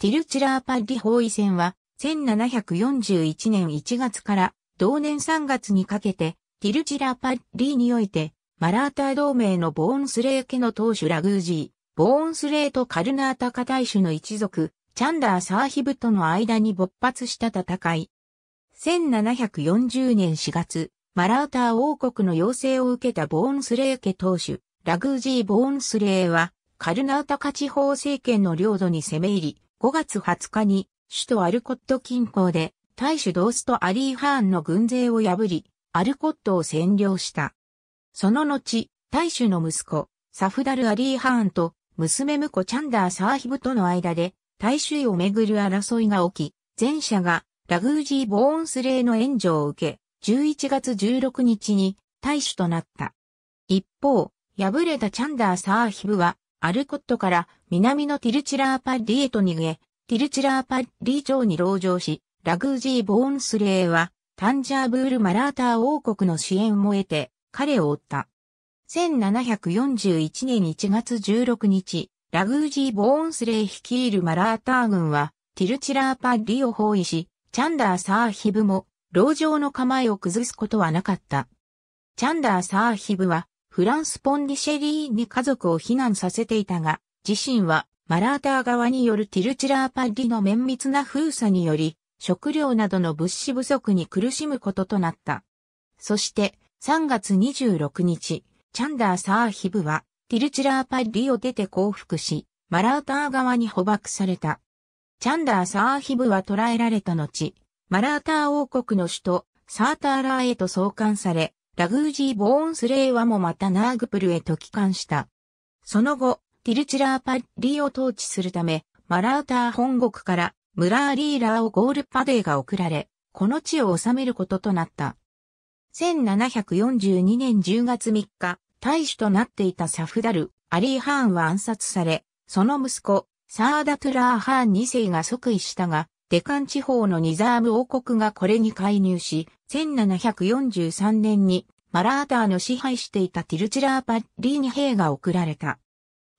ティルチラーパッリ包囲戦は、1741年1月から同年3月にかけて、ティルチラーパッリにおいて、マラーター同盟のボーンスレー家の当主ラグージー、ボーンスレーとカルナータカ大主の一族、チャンダーサーヒブとの間に勃発した戦い。1740年4月、マラーター王国の要請を受けたボーンスレー家当主、ラグージー・ボーンスレーは、カルナータカ地方政権の領土に攻め入り、5月20日に首都アルコット近郊で大使ドースとアリー・ハーンの軍勢を破り、アルコットを占領した。その後、大使の息子、サフダル・アリー・ハーンと娘婿チャンダー・サーヒブとの間で大衆をめぐる争いが起き、前者がラグージー・ボーンスレーの援助を受け、11月16日に大使となった。一方、敗れたチャンダー・サーヒブはアルコットから南のティルチラーパッリへと逃げ、ティルチラーパッリ城に籠城し、ラグージー・ボーンスレーは、タンジャーブール・マラーター王国の支援も得て、彼を追った。1741年1月16日、ラグージー・ボーンスレー率いるマラーター軍は、ティルチラーパッリを包囲し、チャンダー・サーヒブも、牢城の構えを崩すことはなかった。チャンダー・サーヒブは、フランス・ポンディシェリーに家族を避難させていたが、自身はマラーター側によるティルチラーパッリの綿密な封鎖により、食料などの物資不足に苦しむこととなった。そして、3月26日、チャンダー・サーヒブは、ティルチラーパッリを出て降伏し、マラーター側に捕獲された。チャンダー・サーヒブは捕らえられた後、マラーター王国の首都、サーターラーへと送還され、ラグージー・ボーンスレイはもまたナーグプルへと帰還した。その後、ティルチラーパリを統治するため、マラーター本国からムラーリーラーをゴールパデーが送られ、この地を治めることとなった。1742年10月3日、大使となっていたサフダル、アリー・ハーンは暗殺され、その息子、サーダトゥラー・ハーン2世が即位したが、デカン地方のニザーム王国がこれに介入し、1743年にマラーターの支配していたティルチラーパッリーに兵が送られた。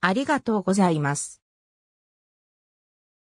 ありがとうございます。